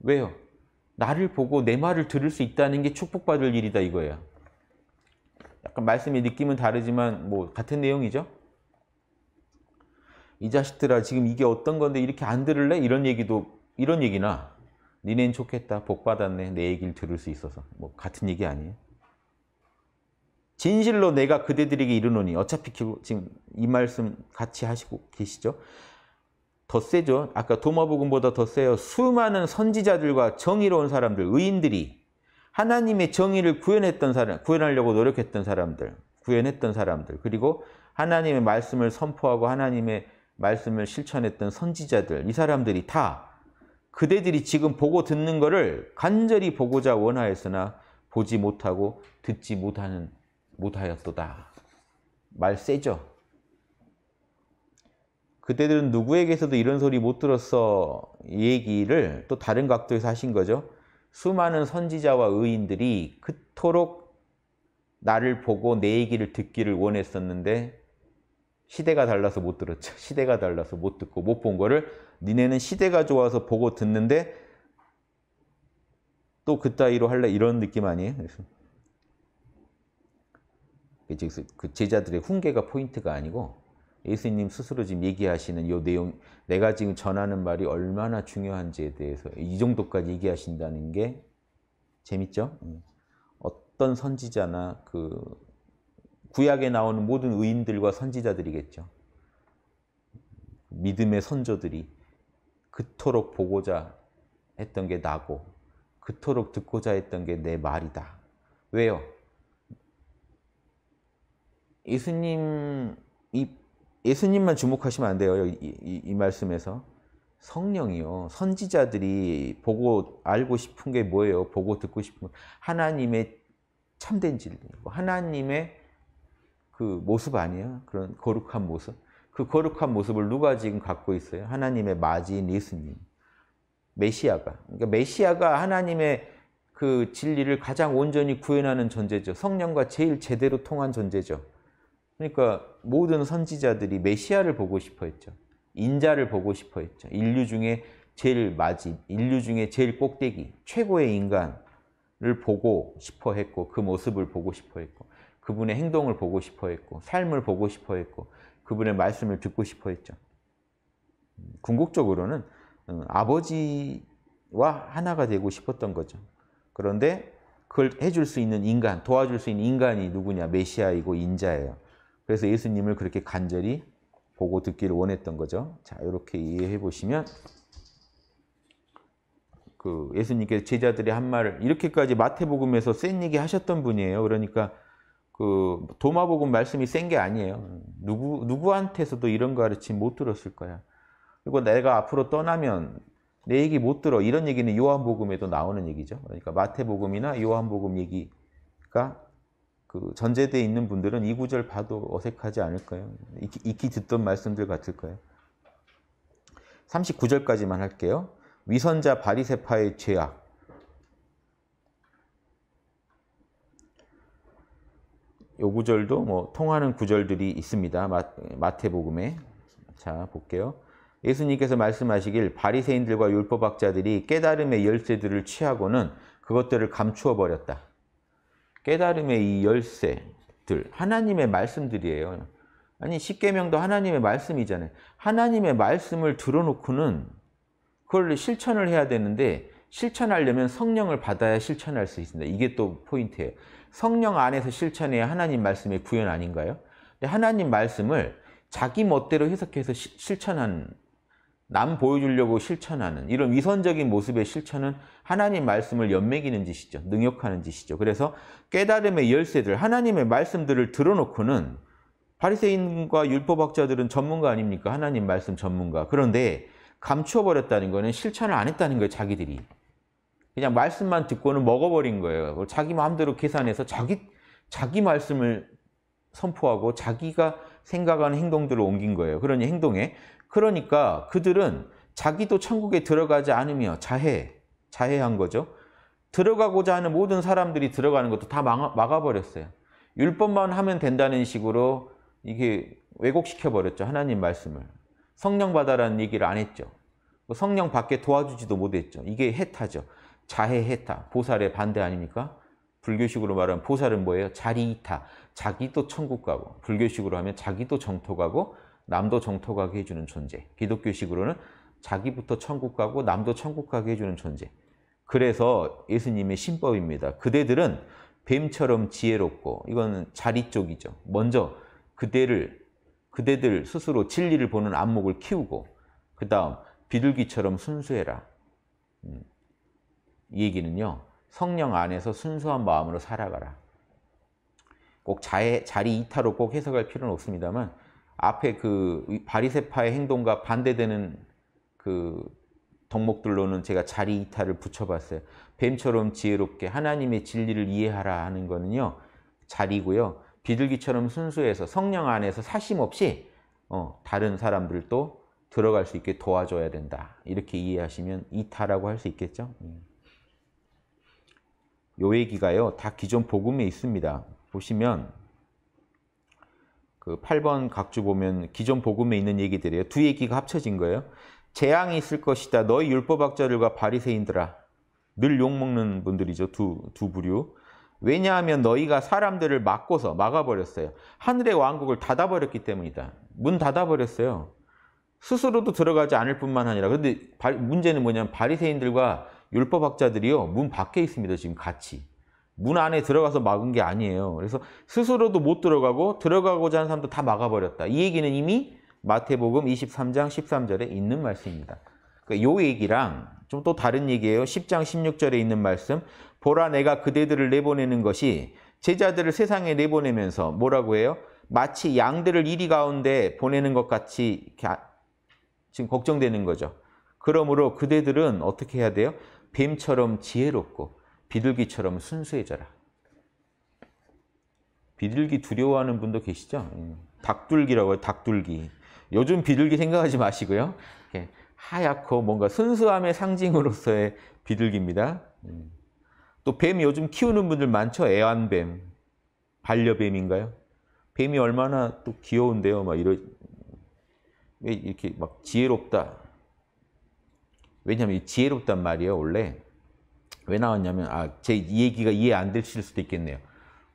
왜요? 나를 보고 내 말을 들을 수 있다는 게 축복받을 일이다 이거예요. 약간 말씀의 느낌은 다르지만 뭐 같은 내용이죠. 이 자식들아 지금 이게 어떤 건데 이렇게 안 들을래? 이런 얘기도 이런 얘기나 니넨 좋겠다 복 받았네 내 얘기를 들을 수 있어서 뭐 같은 얘기 아니에요. 진실로 내가 그대들에게 이르노니 어차피 지금 이 말씀 같이 하시고 계시죠. 더 세죠. 아까 도마복음보다 더 세요. 수많은 선지자들과 정의로운 사람들, 의인들이 하나님의 정의를 구현했던 사람, 구현하려고 노력했던 사람들, 구현했던 사람들, 그리고 하나님의 말씀을 선포하고 하나님의 말씀을 실천했던 선지자들, 이 사람들이 다 그대들이 지금 보고 듣는 것을 간절히 보고자 원하였으나 보지 못하고 듣지 못하는 못하였도다. 말 세죠. 그때들은 누구에게서도 이런 소리 못 들었어 얘기를 또 다른 각도에서 하신 거죠. 수많은 선지자와 의인들이 그토록 나를 보고 내 얘기를 듣기를 원했었는데 시대가 달라서 못 들었죠. *laughs* 시대가 달라서 못 듣고 못 본 거를 니네는 시대가 좋아서 보고 듣는데 또 그따위로 할래 이런 느낌 아니에요? 그래서 그, 그 제자들의 훈계가 포인트가 아니고 예수님 스스로 지금 얘기하시는 이 내용, 내가 지금 전하는 말이 얼마나 중요한지에 대해서 이 정도까지 얘기하신다는 게 재밌죠? 음. 어떤 선지자나 그 구약에 나오는 모든 의인들과 선지자들이겠죠. 믿음의 선조들이 그토록 보고자 했던 게 나고 그토록 듣고자 했던 게 내 말이다. 왜요? 예수님이 예수님만 주목하시면 안 돼요. 이, 이, 이 말씀에서. 성령이요. 선지자들이 보고 알고 싶은 게 뭐예요? 보고 듣고 싶은 하나님의 참된 진리, 뭐 하나님의 그 모습 아니에 그런 거룩한 모습. 그 거룩한 모습을 누가 지금 갖고 있어요? 하나님의 마지인 예수님. 메시아가. 그러니까 메시아가 하나님의 그 진리를 가장 온전히 구현하는 존재죠. 성령과 제일 제대로 통한 존재죠. 그러니까 모든 선지자들이 메시아를 보고 싶어 했죠. 인자를 보고 싶어 했죠. 인류 중에 제일 마지, 인류 중에 제일 꼭대기, 최고의 인간을 보고 싶어 했고 그 모습을 보고 싶어 했고 그분의 행동을 보고 싶어 했고 삶을 보고 싶어 했고 그분의 말씀을 듣고 싶어 했죠. 궁극적으로는 어, 아버지와 하나가 되고 싶었던 거죠. 그런데 그걸 해줄 수 있는 인간, 도와줄 수 있는 인간이 누구냐? 메시아이고 인자예요. 그래서 예수님을 그렇게 간절히 보고 듣기를 원했던 거죠. 자, 이렇게 이해해 보시면 그 예수님께서 제자들이 한 말을 이렇게까지 마태복음에서 센 얘기 하셨던 분이에요. 그러니까 그 도마복음 말씀이 센 게 아니에요. 누구 누구한테서도 이런 가르침 못 들었을 거야. 그리고 내가 앞으로 떠나면 내 얘기 못 들어. 이런 얘기는 요한복음에도 나오는 얘기죠. 그러니까 마태복음이나 요한복음 얘기가 그 전제되어 있는 분들은 이 구절 봐도 어색하지 않을까요? 익히, 익히 듣던 말씀들 같을 거예요. 39절까지만 할게요. 위선자 바리세파의 죄악. 요 구절도 뭐 통하는 구절들이 있습니다. 마, 태복음에 자, 볼게요. 예수님께서 말씀하시길 바리새인들과 율법학자들이 깨달음의 열쇠들을 취하고는 그것들을 감추어 버렸다. 깨달음의 이 열쇠들, 하나님의 말씀들이에요. 아니, 십계명도 하나님의 말씀이잖아요. 하나님의 말씀을 들어놓고는 그걸 실천을 해야 되는데 실천하려면 성령을 받아야 실천할 수 있습니다. 이게 또 포인트예요. 성령 안에서 실천해야 하나님 말씀의 구현 아닌가요? 하나님 말씀을 자기 멋대로 해석해서 시, 실천한 남 보여주려고 실천하는 이런 위선적인 모습의 실천은 하나님 말씀을 연맥이는 짓이죠. 능욕하는 짓이죠. 그래서 깨달음의 열쇠들, 하나님의 말씀들을 들어놓고는 바리새인과 율법학자들은 전문가 아닙니까? 하나님 말씀 전문가. 그런데 감추어버렸다는 거는 실천을 안 했다는 거예요, 자기들이. 그냥 말씀만 듣고는 먹어버린 거예요. 자기 마음대로 계산해서 자기, 자기 말씀을 선포하고 자기가 생각하는 행동들을 옮긴 거예요. 그러니 행동에 그러니까 그들은 자기도 천국에 들어가지 않으며 자해, 자해한 거죠. 들어가고자 하는 모든 사람들이 들어가는 것도 다 막아버렸어요. 율법만 하면 된다는 식으로 이게 왜곡시켜버렸죠. 하나님 말씀을. 성령 받아라는 얘기를 안 했죠. 뭐 성령 밖에 도와주지도 못했죠. 이게 해타죠. 자해 해타. 보살의 반대 아닙니까? 불교식으로 말하면 보살은 뭐예요? 자리 이타. 자기도 천국 가고. 불교식으로 하면 자기도 정토 가고 남도 정토 가게 해주는 존재. 기독교식으로는 자기부터 천국 가고 남도 천국 가게 해주는 존재. 그래서 예수님의 신법입니다. 그대들은 뱀처럼 지혜롭고 이건 자리 쪽이죠. 먼저 그대를 그대들 스스로 진리를 보는 안목을 키우고 그 다음 비둘기처럼 순수해라. 음, 이 얘기는요. 성령 안에서 순수한 마음으로 살아가라. 꼭 자해, 자리 이타로 꼭 해석할 필요는 없습니다만 앞에 그 바리세파의 행동과 반대되는 그 덕목들로는 제가 자리 이탈을 붙여봤어요. 뱀처럼 지혜롭게 하나님의 진리를 이해하라 하는 거는요. 자리고요. 비둘기처럼 순수해서 성령 안에서 사심 없이 어, 다른 사람들도 들어갈 수 있게 도와줘야 된다. 이렇게 이해하시면 이타라고 할 수 있겠죠. 예. 요 얘기가요. 다 기존 복음에 있습니다. 보시면 그 8번 각주 보면 기존 복음에 있는 얘기들이에요. 두 얘기가 합쳐진 거예요. 재앙이 있을 것이다. 너희 율법학자들과 바리새인들아. 늘 욕먹는 분들이죠. 두, 두 부류. 왜냐하면 너희가 사람들을 막고서 막아버렸어요. 하늘의 왕국을 닫아버렸기 때문이다. 문 닫아버렸어요. 스스로도 들어가지 않을 뿐만 아니라 그런데 문제는 뭐냐면 바리새인들과 율법학자들이요. 문 밖에 있습니다. 지금 같이. 문 안에 들어가서 막은 게 아니에요. 그래서 스스로도 못 들어가고 들어가고자 하는 사람도 다 막아버렸다. 이 얘기는 이미 마태복음 23장 13절에 있는 말씀입니다. 그러니까이 얘기랑 좀 또 다른 얘기예요. 10장 16절에 있는 말씀. 보라 내가 그대들을 내보내는 것이 제자들을 세상에 내보내면서 뭐라고 해요? 마치 양들을 이리 가운데 보내는 것 같이 아, 지금 걱정되는 거죠. 그러므로 그대들은 어떻게 해야 돼요? 뱀처럼 지혜롭고 비둘기처럼 순수해져라. 비둘기 두려워하는 분도 계시죠? 음, 닭둘기라고 해요. 닭둘기. 요즘 비둘기 생각하지 마시고요. 하얗고 뭔가 순수함의 상징으로서의 비둘기입니다. 음. 또뱀이 요즘 키우는 분들 많죠? 애완뱀, 반려뱀인가요? 뱀이 얼마나 또 귀여운데요. 막 이러 왜 이렇게 막 지혜롭다. 왜냐하면 지혜롭단 말이에요. 원래 왜 나왔냐면 아 제 얘기가 이해 안 되실 수도 있겠네요.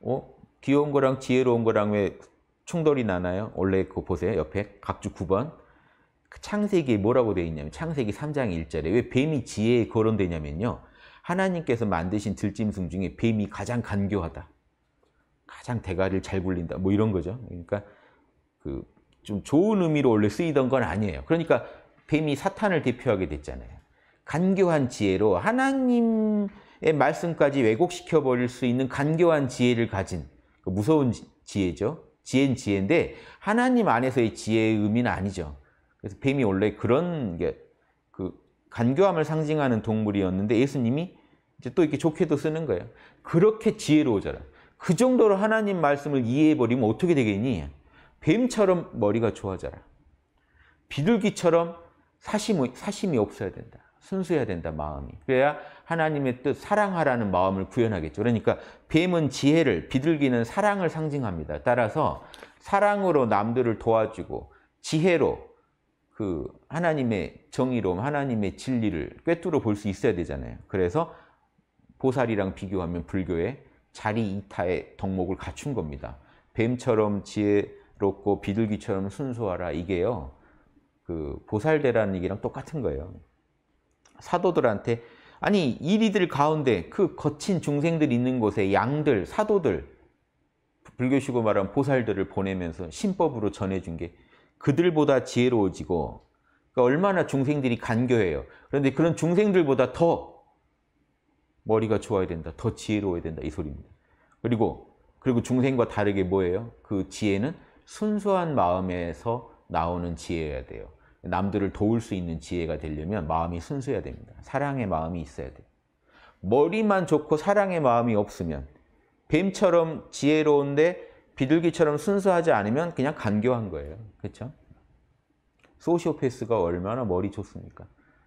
어 귀여운 거랑 지혜로운 거랑 왜 충돌이 나나요? 원래 그거 보세요 옆에 각주 9번 그 창세기 뭐라고 되어 있냐면 창세기 3장 1절에 왜 뱀이 지혜에 거론되냐면요 하나님께서 만드신 들짐승 중에 뱀이 가장 간교하다 가장 대가리를 잘 굴린다 뭐 이런 거죠 그러니까 그좀 좋은 의미로 원래 쓰이던 건 아니에요 그러니까 뱀이 사탄을 대표하게 됐잖아요 간교한 지혜로 하나님의 말씀까지 왜곡시켜 버릴 수 있는 간교한 지혜를 가진 그 무서운 지혜죠. 지혜는 지혜인데 하나님 안에서의 지혜의 의미는 아니죠. 그래서 뱀이 원래 그런 게그 간교함을 상징하는 동물이었는데 예수님이 이제 또 이렇게 좋게도 쓰는 거예요. 그렇게 지혜로워져라. 그 정도로 하나님 말씀을 이해해버리면 어떻게 되겠니? 뱀처럼 머리가 좋아져라. 비둘기처럼 사심이, 사심이 없어야 된다. 순수해야 된다, 마음이. 그래야 하나님의 뜻, 사랑하라는 마음을 구현하겠죠. 그러니까 뱀은 지혜를, 비둘기는 사랑을 상징합니다. 따라서 사랑으로 남들을 도와주고 지혜로 그 하나님의 정의로움, 하나님의 진리를 꿰뚫어 볼 수 있어야 되잖아요. 그래서 보살이랑 비교하면 불교의 자리 이타의 덕목을 갖춘 겁니다. 뱀처럼 지혜롭고 비둘기처럼 순수하라 이게요. 그 보살대라는 얘기랑 똑같은 거예요. 사도들한테 아니 이리들 가운데 그 거친 중생들 있는 곳에 양들, 사도들 불교식으로 말하면 보살들을 보내면서 신법으로 전해준 게 그들보다 지혜로워지고 그러니까 얼마나 중생들이 간교해요. 그런데 그런 중생들보다 더 머리가 좋아야 된다. 더 지혜로워야 된다. 이 소리입니다. 그리고 그리고 중생과 다르게 뭐예요? 그 지혜는 순수한 마음에서 나오는 지혜여야 돼요. 남들을 도울 수 있는 지혜가 되려면 마음이 순수해야 됩니다. 사랑의 마음이 있어야 돼요. 머리만 좋고 사랑의 마음이 없으면 뱀처럼 지혜로운데 비둘기처럼 순수하지 않으면 그냥 간교한 거예요. 그렇죠? 소시오패스가 얼마나 머리 좋습니까?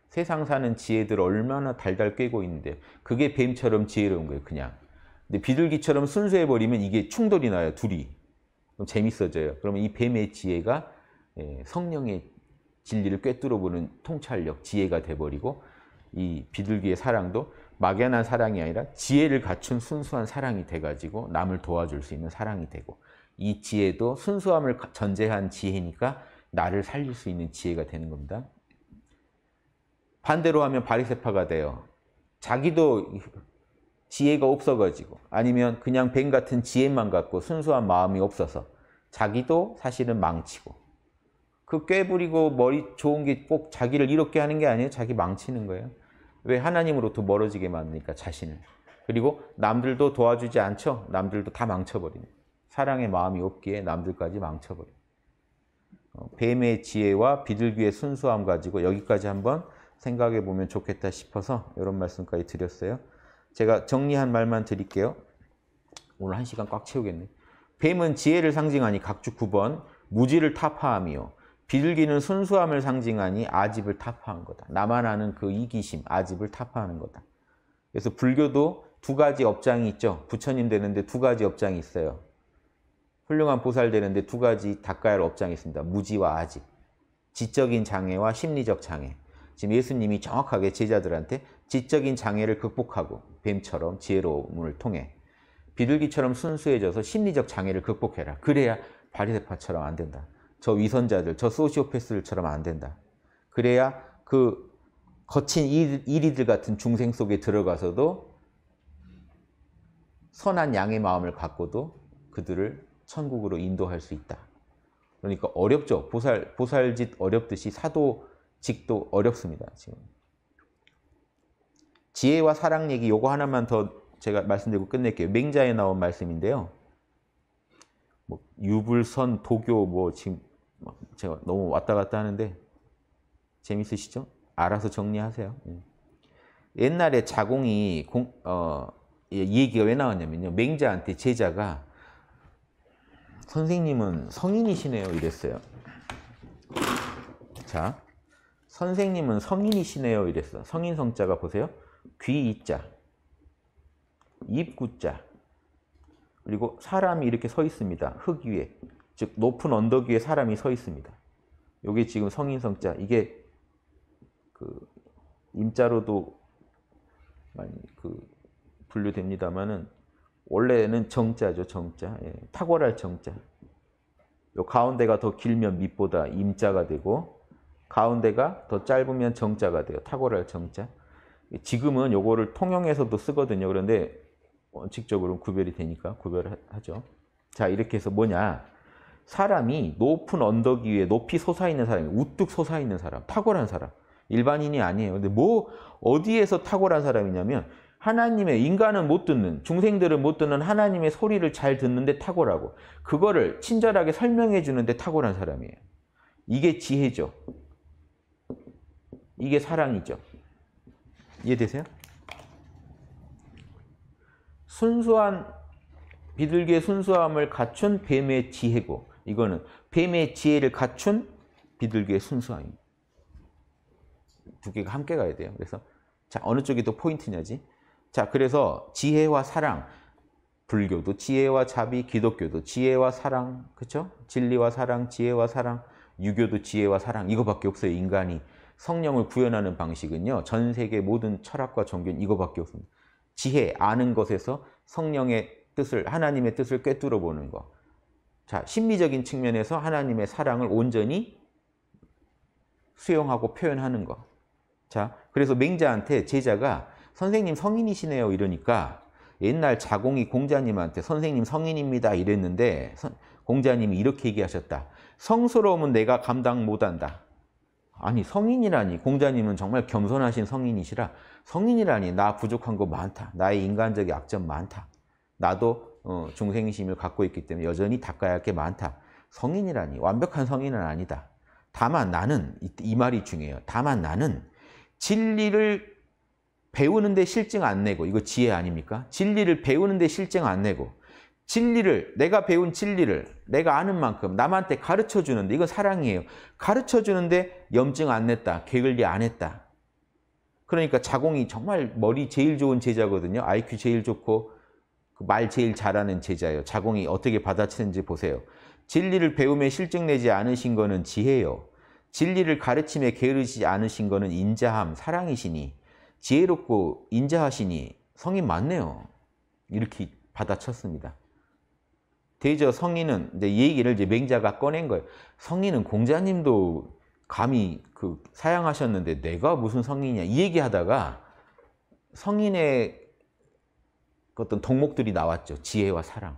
세상 사는 지혜들 얼마나 달달 꿰고 있는데 그게 뱀처럼 지혜로운 거예요, 그냥. 근데 비둘기처럼 순수해버리면 이게 충돌이 나요, 둘이. 그럼 재밌어져요. 그러면 이 뱀의 지혜가 예, 성령의 진리를 꿰뚫어보는 통찰력, 지혜가 돼버리고 이 비둘기의 사랑도 막연한 사랑이 아니라 지혜를 갖춘 순수한 사랑이 돼가지고 남을 도와줄 수 있는 사랑이 되고 이 지혜도 순수함을 전제한 지혜니까 나를 살릴 수 있는 지혜가 되는 겁니다. 반대로 하면 바리세파가 돼요. 자기도 지혜가 없어가지고 아니면 그냥 뱀 같은 지혜만 갖고 순수한 마음이 없어서 자기도 사실은 망치고 그 꾀부리고 머리 좋은 게 꼭 자기를 이롭게 하는 게 아니에요. 자기 망치는 거예요. 왜 하나님으로부터 멀어지게 만드니까 자신을. 그리고 남들도 도와주지 않죠. 남들도 다 망쳐버리네. 사랑의 마음이 없기에 남들까지 망쳐버려. 어, 뱀의 지혜와 비둘기의 순수함 가지고 여기까지 한번 생각해 보면 좋겠다 싶어서 이런 말씀까지 드렸어요. 제가 정리한 말만 드릴게요. 오늘 한 시간 꽉 채우겠네. 뱀은 지혜를 상징하니 각주 9번 무지를 타파함이요. 비둘기는 순수함을 상징하니 아집을 타파한 거다. 나만 아는 그 이기심, 아집을 타파하는 거다. 그래서 불교도 두 가지 업장이 있죠. 부처님 되는데 두 가지 업장이 있어요. 훌륭한 보살 되는데 두 가지 닦아야 할 업장이 있습니다. 무지와 아집. 지적인 장애와 심리적 장애. 지금 예수님이 정확하게 제자들한테 지적인 장애를 극복하고 뱀처럼 지혜로움을 통해 비둘기처럼 순수해져서 심리적 장애를 극복해라. 그래야 바리새파처럼 안 된다. 저 위선자들, 저 소시오패스들처럼 안 된다. 그래야 그 거친 이리들 같은 중생 속에 들어가서도 선한 양의 마음을 갖고도 그들을 천국으로 인도할 수 있다. 그러니까 어렵죠. 보살, 보살짓 어렵듯이 사도직도 어렵습니다. 지금. 지혜와 사랑 얘기 요거 하나만 더 제가 말씀드리고 끝낼게요. 맹자에 나온 말씀인데요. 뭐 유불선, 도교, 뭐 지금 제가 너무 왔다 갔다 하는데 재밌으시죠? 알아서 정리하세요. 예. 옛날에 자공이 공, 어, 얘기가 왜 나왔냐면요. 맹자한테 제자가 선생님은 성인이시네요 이랬어요. 자, 선생님은 성인이시네요 이랬어. 요 성인 성자가 보세요. 귀 이자, 입구자, 그리고 사람이 이렇게 서 있습니다. 흙 위에. 즉 높은 언덕 위에 사람이 서 있습니다. 여기 지금 성인성자 이게 그 임자로도 많이 그 분류됩니다만은 원래는 정자죠 정자 예, 탁월할 정자. 요 가운데가 더 길면 밑보다 임자가 되고 가운데가 더 짧으면 정자가 돼요 탁월할 정자. 지금은 요거를 통영에서도 쓰거든요. 그런데 원칙적으로 구별이 되니까 구별하죠. 자 이렇게 해서 뭐냐 사람이 높은 언덕 위에 높이 솟아있는 사람이 우뚝 솟아있는 사람, 탁월한 사람. 일반인이 아니에요. 근데 뭐 어디에서 탁월한 사람이냐면 하나님의 인간은 못 듣는 중생들은 못 듣는 하나님의 소리를 잘 듣는데 탁월하고 그거를 친절하게 설명해 주는데 탁월한 사람이에요. 이게 지혜죠. 이게 사랑이죠. 이해되세요? 순수한 비둘기의 순수함을 갖춘 뱀의 지혜고 이거는 뱀의 지혜를 갖춘 비둘기의 순수함두 개가 함께 가야 돼요. 그래서 자 어느 쪽이 더 포인트냐지. 자 그래서 지혜와 사랑, 불교도 지혜와 자비, 기독교도 지혜와 사랑, 그렇죠? 진리와 사랑, 지혜와 사랑, 유교도 지혜와 사랑 이거밖에 없어요. 인간이 성령을 구현하는 방식은요. 전 세계 모든 철학과 종교는 이거밖에 없습니다. 지혜, 아는 것에서 성령의 뜻을, 하나님의 뜻을 꿰뚫어 보는 거. 자, 심리적인 측면에서 하나님의 사랑을 온전히 수용하고 표현하는 것. 자, 그래서 맹자한테 제자가 선생님 성인이시네요 이러니까 옛날 자공이 공자님한테 선생님 성인입니다 이랬는데 공자님이 이렇게 얘기하셨다. 성스러움은 내가 감당 못한다. 아니 성인이라니 공자님은 정말 겸손하신 성인이시라 성인이라니 나 부족한 거 많다. 나의 인간적인 약점 많다. 나도 어, 중생심을 갖고 있기 때문에 여전히 닦아야 할 게 많다. 성인이라니 완벽한 성인은 아니다. 다만 나는 이, 이 말이 중요해요. 다만 나는 진리를 배우는데 실증 안 내고 이거 지혜 아닙니까? 진리를 배우는데 실증 안 내고 진리를 내가 배운 진리를 내가 아는 만큼 남한테 가르쳐 주는데 이건 사랑이에요. 가르쳐 주는데 염증 안 냈다. 게을리 안 했다. 그러니까 자공이 정말 머리 제일 좋은 제자거든요. IQ 제일 좋고 그 말 제일 잘하는 제자예요. 자공이 어떻게 받아치는지 보세요. 진리를 배움에 실증내지 않으신 거는 지혜요. 진리를 가르침에 게으르지 않으신 거는 인자함, 사랑이시니 지혜롭고 인자하시니 성인 맞네요. 이렇게 받아쳤습니다. 대저 성인은 이제 얘기를 이제 맹자가 꺼낸 거예요. 성인은 공자님도 감히 그 사양하셨는데 내가 무슨 성인이냐 이 얘기하다가 성인의 어떤 덕목들이 나왔죠. 지혜와 사랑.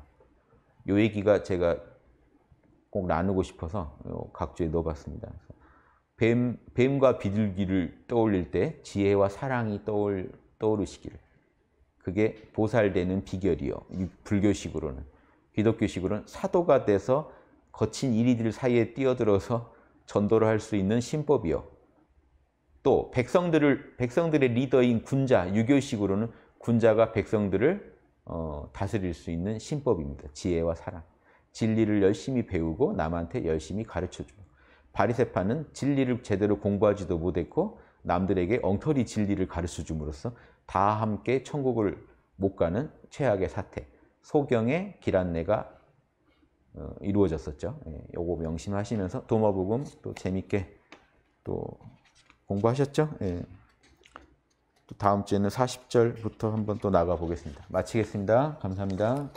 요 얘기가 제가 꼭 나누고 싶어서 각주에 넣어봤습니다. 뱀, 뱀과 비둘기를 떠올릴 때 지혜와 사랑이 떠올, 떠오르시기를. 그게 보살되는 비결이요. 불교식으로는. 기독교식으로는 사도가 돼서 거친 이리들 사이에 뛰어들어서 전도를 할 수 있는 신법이요. 또 백성들을 백성들의 리더인 군자, 유교식으로는 군자가 백성들을 어, 다스릴 수 있는 신법입니다. 지혜와 사랑. 진리를 열심히 배우고 남한테 열심히 가르쳐줘요. 바리세파는 진리를 제대로 공부하지도 못했고 남들에게 엉터리 진리를 가르쳐줌으로써 다 함께 천국을 못 가는 최악의 사태, 소경의 길안내가 어, 이루어졌었죠. 예, 요거 명심하시면서 도마복음 또 재밌게 또 공부하셨죠? 예. 또 다음 주에는 40절부터 한번 또 나가 보겠습니다. 마치겠습니다. 감사합니다.